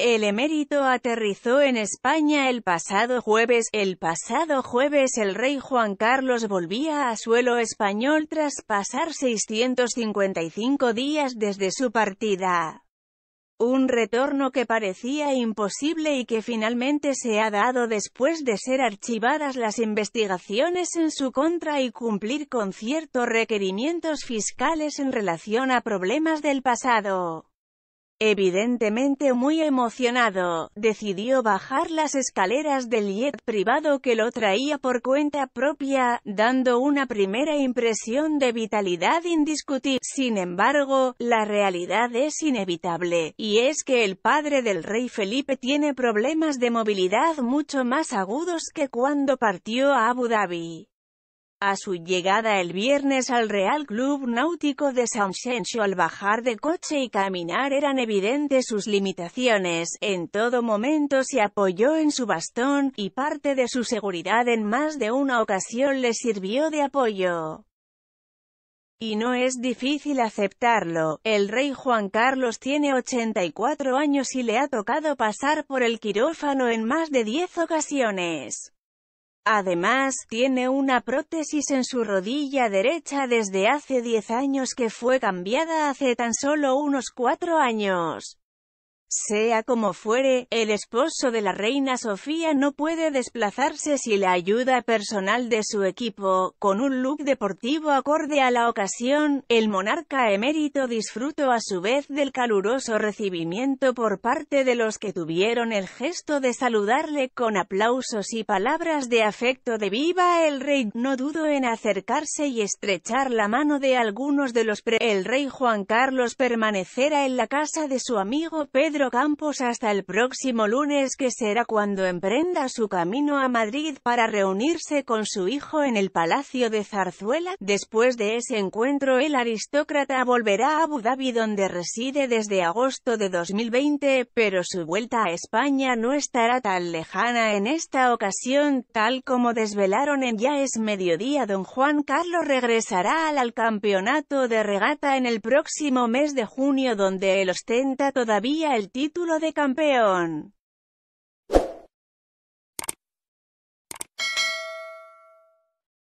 El emérito aterrizó en España el pasado jueves. El pasado jueves el rey Juan Carlos volvía a suelo español tras pasar 655 días desde su partida. Un retorno que parecía imposible y que finalmente se ha dado después de ser archivadas las investigaciones en su contra y cumplir con ciertos requerimientos fiscales en relación a problemas del pasado. Evidentemente muy emocionado, decidió bajar las escaleras del jet privado que lo traía por cuenta propia, dando una primera impresión de vitalidad indiscutible. Sin embargo, la realidad es inevitable, y es que el padre del rey Felipe tiene problemas de movilidad mucho más agudos que cuando partió a Abu Dhabi. A su llegada el viernes al Real Club Náutico de Sanxenxo al bajar de coche y caminar eran evidentes sus limitaciones, en todo momento se apoyó en su bastón, y parte de su seguridad en más de una ocasión le sirvió de apoyo. Y no es difícil aceptarlo, el rey Juan Carlos tiene 84 años y le ha tocado pasar por el quirófano en más de 10 ocasiones. Además, tiene una prótesis en su rodilla derecha desde hace 10 años que fue cambiada hace tan solo unos 4 años. Sea como fuere, el esposo de la reina Sofía no puede desplazarse si la ayuda personal de su equipo. Con un look deportivo acorde a la ocasión, el monarca emérito disfrutó a su vez del caluroso recibimiento por parte de los que tuvieron el gesto de saludarle con aplausos y palabras de afecto de viva el rey. No dudo en acercarse y estrechar la mano de algunos de los pre. El rey Juan Carlos permanecerá en la casa de su amigo Pedro Campos hasta el próximo lunes que será cuando emprenda su camino a Madrid para reunirse con su hijo en el Palacio de Zarzuela. Después de ese encuentro el aristócrata volverá a Abu Dhabi donde reside desde agosto de 2020, pero su vuelta a España no estará tan lejana en esta ocasión, tal como desvelaron en Ya es mediodía don Juan Carlos regresará al, al campeonato de regata en el próximo mes de junio donde él ostenta todavía el título de campeón.